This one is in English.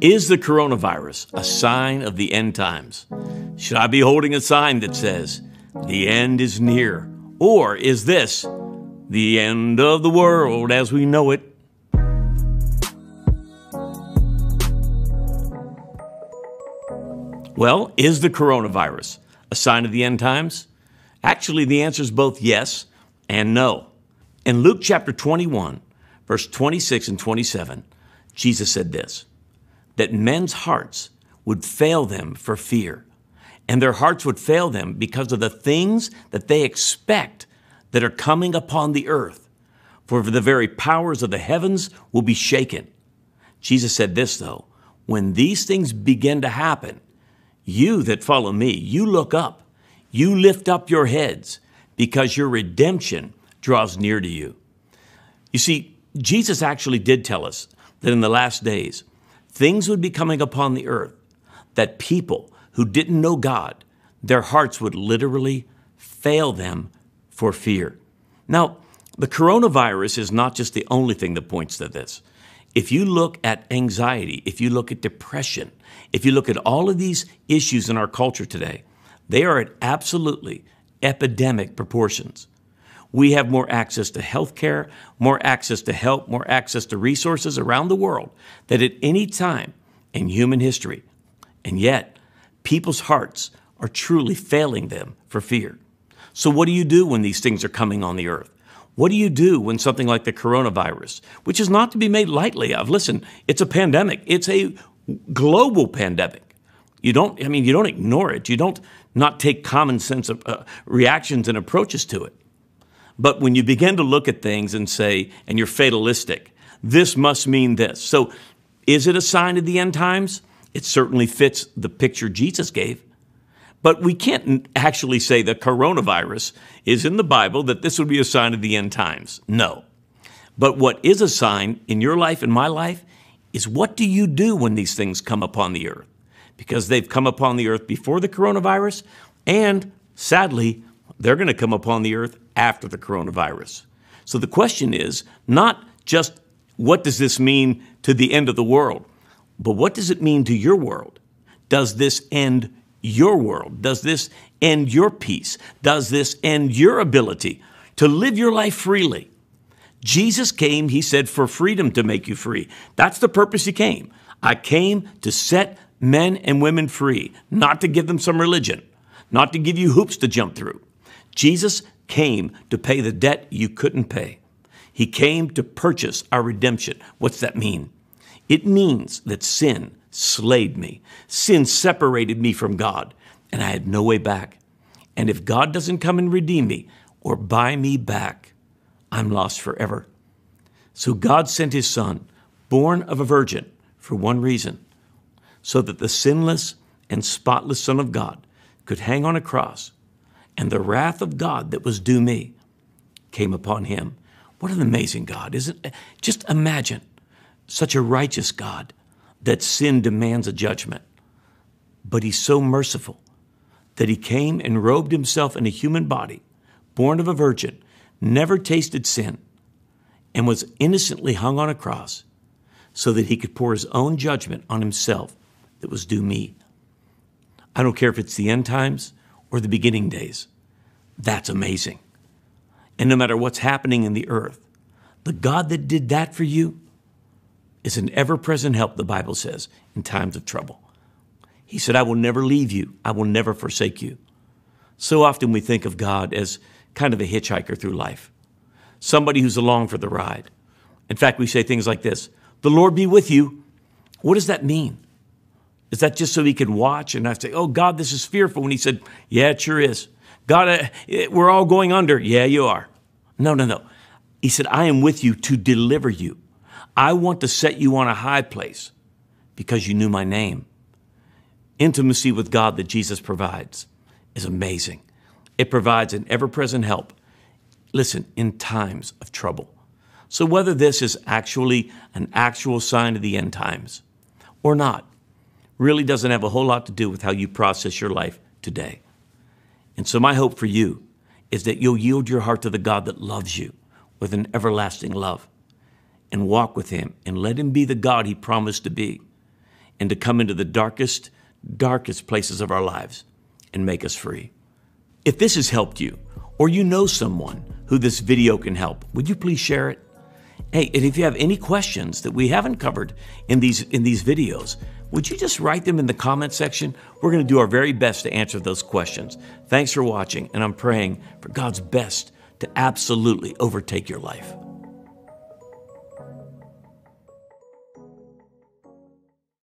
Is the coronavirus a sign of the end times? Should I be holding a sign that says, the end is near? Or is this the end of the world as we know it? Well, is the coronavirus a sign of the end times? Actually, the answer is both yes and no. In Luke chapter 21, verse 26 and 27, Jesus said this that men's hearts would fail them for fear, and their hearts would fail them because of the things that they expect that are coming upon the earth. For the very powers of the heavens will be shaken. Jesus said this, though when these things begin to happen, you that follow me, you look up, you lift up your heads, because your redemption draws near to you. You see, Jesus actually did tell us that in the last days, things would be coming upon the earth that people who didn't know God, their hearts would literally fail them for fear. Now, the coronavirus is not just the only thing that points to this. If you look at anxiety, if you look at depression, if you look at all of these issues in our culture today, they are at absolutely epidemic proportions we have more access to health care, more access to help, more access to resources around the world than at any time in human history. And yet, people's hearts are truly failing them for fear. So, what do you do when these things are coming on the earth? What do you do when something like the coronavirus, which is not to be made lightly of, listen, it's a pandemic, it's a global pandemic. You don't, I mean, you don't ignore it. You don't not take common sense of, uh, reactions and approaches to it. But when you begin to look at things and say, and you're fatalistic, this must mean this. So, is it a sign of the end times? It certainly fits the picture Jesus gave. But we can't actually say the coronavirus is in the Bible that this would be a sign of the end times. No. But what is a sign in your life and my life is what do you do when these things come upon the earth? Because they've come upon the earth before the coronavirus and sadly they're going to come upon the earth after the coronavirus. So the question is not just what does this mean to the end of the world, but what does it mean to your world? Does this end your world? Does this end your peace? Does this end your ability to live your life freely? Jesus came, he said, for freedom to make you free. That's the purpose he came. I came to set men and women free, not to give them some religion, not to give you hoops to jump through. Jesus came to pay the debt you couldn't pay. He came to purchase our redemption. What's that mean? It means that sin slayed me. Sin separated me from God, and I had no way back. And if God doesn't come and redeem me or buy me back, I'm lost forever. So God sent his son, born of a virgin, for one reason so that the sinless and spotless Son of God could hang on a cross and the wrath of God that was due me came upon him. What an amazing God, isn't it? Just imagine such a righteous God that sin demands a judgment. But he's so merciful that he came and robed himself in a human body, born of a virgin, never tasted sin, and was innocently hung on a cross so that he could pour his own judgment on himself that was due me. I don't care if it's the end times, or the beginning days. That's amazing. And no matter what's happening in the earth, the God that did that for you is an ever present help, the Bible says, in times of trouble. He said, I will never leave you, I will never forsake you. So often we think of God as kind of a hitchhiker through life, somebody who's along for the ride. In fact, we say things like this The Lord be with you. What does that mean? Is that just so he could watch? And I say, oh, God, this is fearful. And he said, yeah, it sure is. God, uh, it, we're all going under. Yeah, you are. No, no, no. He said, I am with you to deliver you. I want to set you on a high place because you knew my name. Intimacy with God that Jesus provides is amazing. It provides an ever present help. Listen, in times of trouble. So, whether this is actually an actual sign of the end times or not, really doesn't have a whole lot to do with how you process your life today. And so, my hope for you is that you'll yield your heart to the God that loves you with an everlasting love and walk with Him and let Him be the God He promised to be and to come into the darkest, darkest places of our lives and make us free. If this has helped you, or you know someone who this video can help, would you please share it? Hey, and if you have any questions that we haven't covered in these, in these videos, would you just write them in the comment section? We're going to do our very best to answer those questions. Thanks for watching, and I'm praying for God's best to absolutely overtake your life.